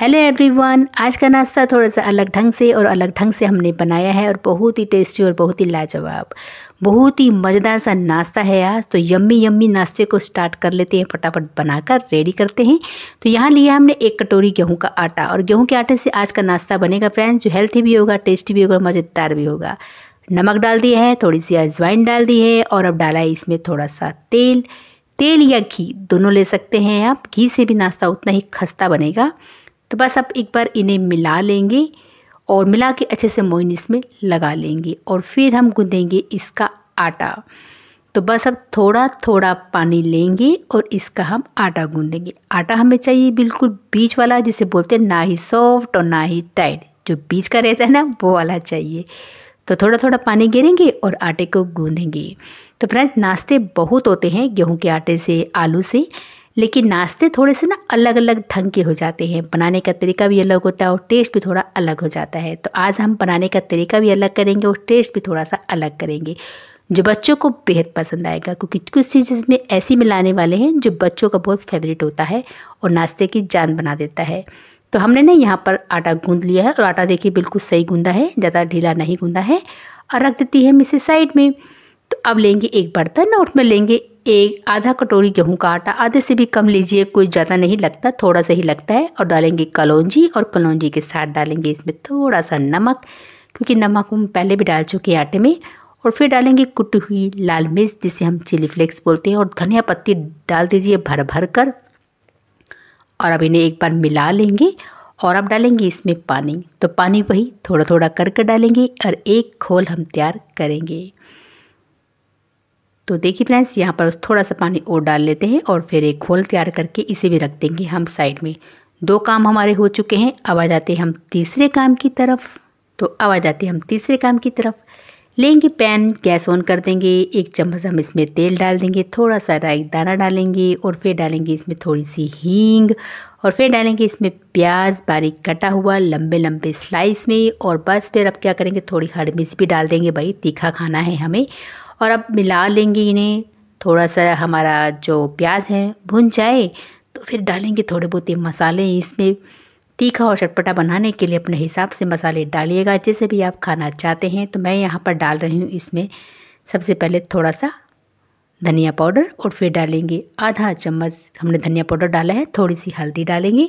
hello everyone आज का नाश्ता थोड़ा सा अलग ढंग से और अलग ढंग से हमने बनाया है और बहुत ही टेस्टी और बहुत ही लाजवाब बहुत ही मज़ेदार सा नाश्ता है आज तो यम्मी यम्मी नाश्ते को स्टार्ट कर लेते हैं फटाफट बनाकर रेडी करते हैं तो यहाँ लिया हमने एक कटोरी गेहूं का आटा और गेहूँ के आटे से आज का नाश्ता बनेगा फ्रेंड जो हेल्थी भी होगा टेस्टी भी होगा और मज़ेदार भी होगा नमक डाल दिया है थोड़ी सी अजवाइन डाल दी है और अब डाला है इसमें थोड़ा सा तेल तेल या घी दोनों ले सकते हैं आप घी से भी नाश्ता उतना ही खस्ता बनेगा तो बस आप एक बार इन्हें मिला लेंगे और मिला के अच्छे से मोइन इसमें लगा लेंगे और फिर हम गूँधेंगे इसका आटा तो बस अब थोड़ा थोड़ा पानी लेंगे और इसका हम आटा गूँधेंगे आटा हमें चाहिए बिल्कुल बीच वाला जिसे बोलते हैं ना ही सॉफ्ट और ना ही टाइट जो बीच का रहता है ना वो वाला चाहिए तो थोड़ा थोड़ा पानी गिरेंगे और आटे को गूँधेंगे तो फ्रेंड्स नाश्ते बहुत होते हैं गेहूँ के आटे से आलू से लेकिन नाश्ते थोड़े से ना अलग अलग ढंग के हो जाते हैं बनाने का तरीका भी अलग होता है और टेस्ट भी थोड़ा अलग हो जाता है तो आज हम बनाने का तरीका भी अलग करेंगे और टेस्ट भी थोड़ा सा अलग करेंगे जो बच्चों को बेहद पसंद आएगा क्योंकि कुछ चीज़ इसमें ऐसी मिलाने वाले हैं जो बच्चों का बहुत फेवरेट होता है और नाश्ते की जान बना देता है तो हमने ना यहाँ पर आटा गूंद लिया है और आटा देखिए बिल्कुल सही गूंदा है ज़्यादा ढीला नहीं गूंदा है और रख देती है हम इसे साइड में तो अब लेंगे एक बर्तन और उसमें लेंगे एक आधा कटोरी गेहूं का आटा आधे से भी कम लीजिए कोई ज़्यादा नहीं लगता थोड़ा सा ही लगता है और डालेंगे कलौजी और कलौजी के साथ डालेंगे इसमें थोड़ा सा नमक क्योंकि नमक हम पहले भी डाल चुके हैं आटे में और फिर डालेंगे कुटी हुई लाल मिर्च जिसे हम चिली फ्लेक्स बोलते हैं और धनिया पत्ती डाल दीजिए भर भर कर और अब इन्हें एक बार मिला लेंगे और अब डालेंगे इसमें पानी तो पानी वही थोड़ा थोड़ा करके कर डालेंगे और एक खोल हम तैयार करेंगे तो देखिए फ्रेंड्स यहाँ पर थोड़ा सा पानी और डाल लेते हैं और फिर एक घोल तैयार करके इसे भी रख देंगे हम साइड में दो काम हमारे हो चुके हैं अब आ जाते हैं हम तीसरे काम की तरफ तो अब आ जाते हैं हम तीसरे काम की तरफ लेंगे पैन गैस ऑन कर देंगे एक चम्मच हम इसमें तेल डाल देंगे थोड़ा सा राई दाना डालेंगे और फिर डालेंगे इसमें थोड़ी सी हींग और फिर डालेंगे इसमें प्याज बारीक कटा हुआ लंबे लंबे स्लाइस में और बस फिर अब क्या करेंगे थोड़ी हरी मिर्च भी डाल देंगे भाई तीखा खाना है हमें और अब मिला लेंगे इन्हें थोड़ा सा हमारा जो प्याज है भुन जाए तो फिर डालेंगे थोड़े बहुत मसाले इसमें तीखा और चटपटा बनाने के लिए अपने हिसाब से मसाले डालिएगा जैसे भी आप खाना चाहते हैं तो मैं यहाँ पर डाल रही हूँ इसमें सबसे पहले थोड़ा सा धनिया पाउडर और फिर डालेंगे आधा चम्मच हमने धनिया पाउडर डाला है थोड़ी सी हल्दी डालेंगे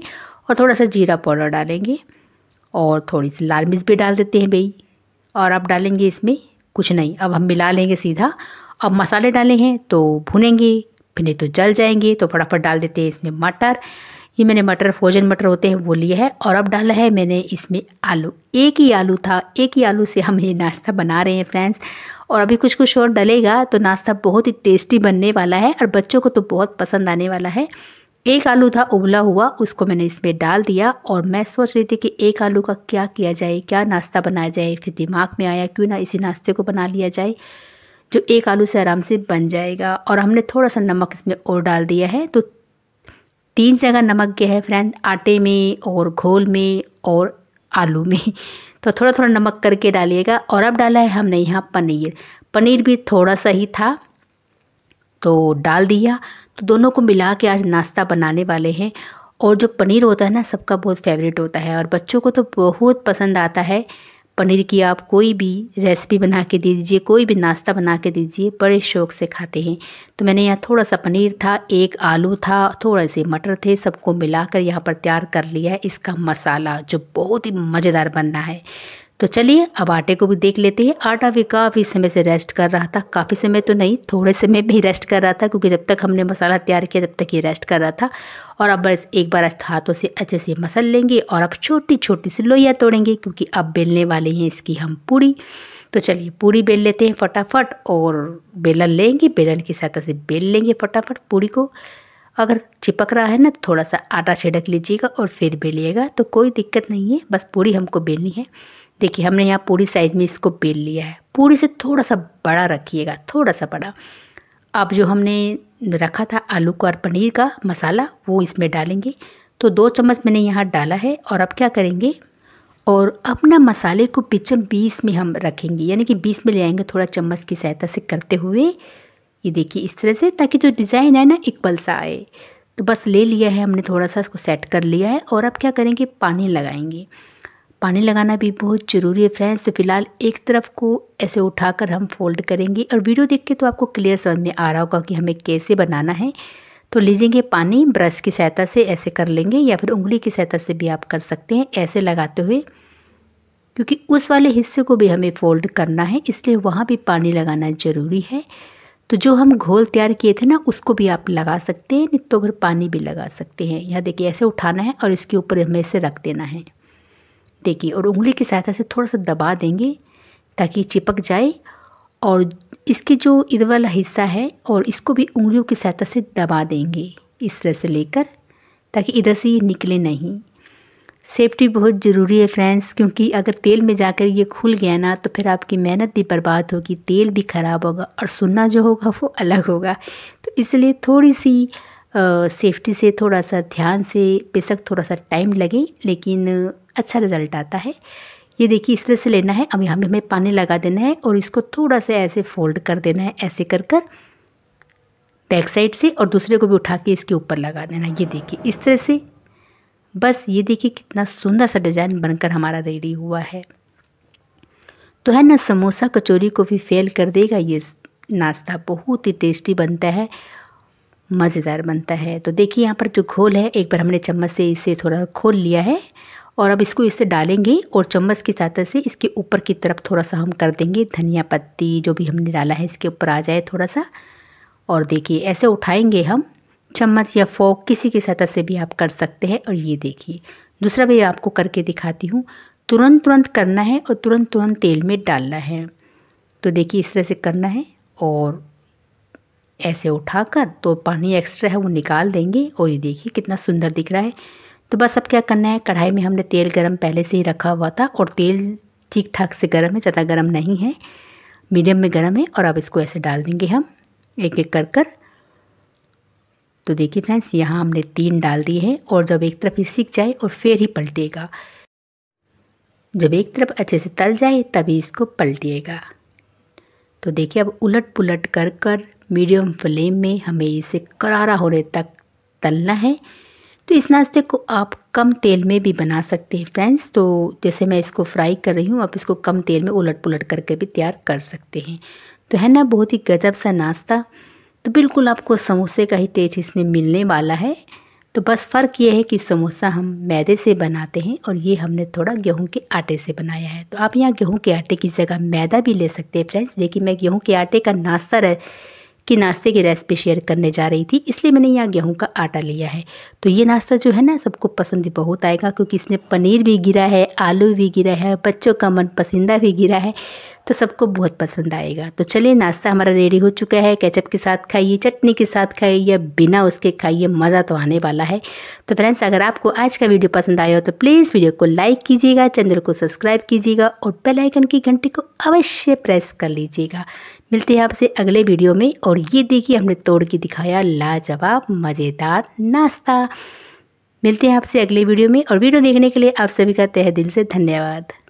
और थोड़ा सा जीरा पाउडर डालेंगे और थोड़ी सी लाल मिर्च भी डाल देते हैं भाई और आप डालेंगे इसमें कुछ नहीं अब हम मिला लेंगे सीधा अब मसाले डाले हैं तो भुनेंगे फिर नहीं तो जल जाएंगे तो फटाफट डाल देते हैं इसमें मटर ये मैंने मटर फ्रोजन मटर होते हैं वो लिए है और अब डाला है मैंने इसमें आलू एक ही आलू था एक ही आलू से हम ये नाश्ता बना रहे हैं फ्रेंड्स और अभी कुछ कुछ और डलेगा तो नाश्ता बहुत ही टेस्टी बनने वाला है और बच्चों को तो बहुत पसंद आने वाला है एक आलू था उबला हुआ उसको मैंने इसमें डाल दिया और मैं सोच रही थी कि एक आलू का क्या किया जाए क्या नाश्ता बनाया जाए फिर दिमाग में आया क्यों ना इसी नाश्ते को बना लिया जाए जो एक आलू से आराम से बन जाएगा और हमने थोड़ा सा नमक इसमें और डाल दिया है तो तीन जगह नमक गया है फ्रेंड आटे में और घोल में और आलू में तो थोड़ा थोड़ा नमक करके डालिएगा और अब डाला है हमने यहाँ पनीर पनीर भी थोड़ा सा ही था तो डाल दिया तो दोनों को मिला के आज नाश्ता बनाने वाले हैं और जो पनीर होता है ना सबका बहुत फेवरेट होता है और बच्चों को तो बहुत पसंद आता है पनीर की आप कोई भी रेसिपी बना के दे दीजिए कोई भी नाश्ता बना के दीजिए बड़े शौक से खाते हैं तो मैंने यहाँ थोड़ा सा पनीर था एक आलू था थोड़े से मटर थे सबको मिलाकर यहाँ पर तैयार कर लिया है इसका मसाला जो बहुत ही मज़ेदार बनना है तो चलिए अब आटे को भी देख लेते हैं आटा भी काफ़ी समय से रेस्ट कर रहा था काफ़ी समय तो नहीं थोड़े समय भी रेस्ट कर रहा था क्योंकि जब तक हमने मसाला तैयार किया जब तक ये रेस्ट कर रहा था और अब बस एक बार हाथों से अच्छे से मसल लेंगे और अब छोटी छोटी सी लोहिया तोड़ेंगे क्योंकि अब बेलने वाले हैं इसकी हम पूड़ी तो चलिए पूरी बेल लेते हैं फटाफट और बेलन लेंगे बेलन की सहायता से बेल लेंगे फटाफट पूड़ी को अगर चिपक रहा है ना तो थोड़ा सा आटा छिड़क लीजिएगा और फिर बेलिएगा तो कोई दिक्कत नहीं है बस पूरी हमको बेलनी है देखिए हमने यहाँ पूरी साइज़ में इसको बेल लिया है पूरी से थोड़ा सा बड़ा रखिएगा थोड़ा सा बड़ा अब जो हमने रखा था आलू का और पनीर का मसाला वो इसमें डालेंगे तो दो चम्मच मैंने यहाँ डाला है और अब क्या करेंगे और अपना मसाले को पिचम बीस में हम रखेंगे यानी कि बीस में ले आएंगे थोड़ा चम्मच की सहायता से करते हुए ये देखिए इस तरह से ताकि जो डिज़ाइन है ना इक्वल सा आए तो बस ले लिया है हमने थोड़ा सा इसको सेट कर लिया है और अब क्या करेंगे पानी लगाएंगे पानी लगाना भी बहुत ज़रूरी है फ्रेंड्स तो फिलहाल एक तरफ को ऐसे उठाकर हम फोल्ड करेंगे और वीडियो देख के तो आपको क्लियर समझ में आ रहा होगा कि हमें कैसे बनाना है तो लीजिएंगे पानी ब्रश की सहायता से ऐसे कर लेंगे या फिर उंगली की सहायता से भी आप कर सकते हैं ऐसे लगाते हुए क्योंकि उस वाले हिस्से को भी हमें फोल्ड करना है इसलिए वहाँ भी पानी लगाना ज़रूरी है तो जो हम घोल तैयार किए थे ना उसको भी आप लगा सकते हैं नहीं तो फिर पानी भी लगा सकते हैं यहाँ देखिए ऐसे उठाना है और इसके ऊपर हमें इसे रख देना है देखिए और उंगली की सहायता से थोड़ा सा दबा देंगे ताकि चिपक जाए और इसके जो इधर वाला हिस्सा है और इसको भी उंगलियों की सहायता से दबा देंगे इस तरह से लेकर ताकि इधर से ये निकले नहीं सेफ्टी बहुत ज़रूरी है फ्रेंड्स क्योंकि अगर तेल में जाकर ये खुल गया ना तो फिर आपकी मेहनत भी बर्बाद होगी तेल भी ख़राब होगा और सुनना जो होगा वो अलग होगा तो इसलिए थोड़ी सी सेफ्टी से थोड़ा सा ध्यान से बेशक थोड़ा सा टाइम लगे लेकिन अच्छा रिजल्ट आता है ये देखिए इस तरह से लेना है अब यहाँ हमें पानी लगा देना है और इसको थोड़ा सा ऐसे फोल्ड कर देना है ऐसे कर कर बैक साइड से और दूसरे को भी उठा के इसके ऊपर लगा देना है ये देखिए इस तरह से बस ये देखिए कितना सुंदर सा डिज़ाइन बनकर हमारा रेडी हुआ है तो है ना समोसा कचौरी को भी फेल कर देगा ये नाश्ता बहुत ही टेस्टी बनता है मज़ेदार बनता है तो देखिए यहाँ पर जो घोल है एक बार हमने चम्मच से इसे थोड़ा खोल लिया है और अब इसको इसे डालेंगे और चम्मच की सहायता से इसके ऊपर की तरफ थोड़ा सा हम कर देंगे धनिया पत्ती जो भी हमने डाला है इसके ऊपर आ जाए थोड़ा सा और देखिए ऐसे उठाएंगे हम चम्मच या फोक किसी की सतह से भी आप कर सकते हैं और ये देखिए दूसरा भी आपको करके दिखाती हूँ तुरंत तुरंत करना है और तुरंत तुरंत तेल में डालना है तो देखिए इस तरह से करना है और ऐसे उठाकर तो पानी एक्स्ट्रा है वो निकाल देंगे और ये देखिए कितना सुंदर दिख रहा है तो बस अब क्या करना है कढ़ाई में हमने तेल गरम पहले से ही रखा हुआ था और तेल ठीक ठाक से गर्म है ज़्यादा गर्म नहीं है मीडियम में गर्म है और अब इसको ऐसे डाल देंगे हम एक एक कर कर तो देखिए फ्रेंड्स यहाँ हमने तीन डाल दिए हैं और जब एक तरफ ही सीख जाए और फिर ही पलटेगा जब एक तरफ अच्छे से तल जाए तभी इसको पलटिएगा तो देखिए अब उलट पुलट कर कर मीडियम फ्लेम में हमें इसे करारा होने तक तलना है तो इस नाश्ते को आप कम तेल में भी बना सकते हैं फ्रेंड्स तो जैसे मैं इसको फ्राई कर रही हूँ आप इसको कम तेल में उलट पुलट करके भी तैयार कर सकते हैं तो है ना बहुत ही गजब सा नाश्ता तो बिल्कुल आपको समोसे का ही टेस्ट इसमें मिलने वाला है तो बस फ़र्क ये है कि समोसा हम मैदे से बनाते हैं और ये हमने थोड़ा गेहूं के आटे से बनाया है तो आप यहाँ गेहूं के आटे की जगह मैदा भी ले सकते हैं फ्रेंड्स देखिए मैं गेहूं के आटे का नाश्ता रह कि नाश्ते की रेसिपी शेयर करने जा रही थी इसलिए मैंने यहाँ गेहूँ का आटा लिया है तो ये नाश्ता जो है ना सबको पसंद बहुत आएगा क्योंकि इसमें पनीर भी गिरा है आलू भी गिरा है बच्चों का मन पसंदा भी गिरा है तो सबको बहुत पसंद आएगा तो चलिए नाश्ता हमारा रेडी हो चुका है कैचअप के साथ खाइए चटनी के साथ खाइए या बिना उसके खाइए मज़ा तो आने वाला है तो फ्रेंड्स अगर आपको आज का वीडियो पसंद आया हो तो प्लीज़ वीडियो को लाइक कीजिएगा चैनल को सब्सक्राइब कीजिएगा और बेलाइकन की घंटी को अवश्य प्रेस कर लीजिएगा मिलते हैं आपसे अगले वीडियो में और ये देखिए हमने तोड़ के दिखाया लाजवाब मज़ेदार नाश्ता मिलते हैं आपसे अगले वीडियो में और वीडियो देखने के लिए आप सभी का तह दिल से धन्यवाद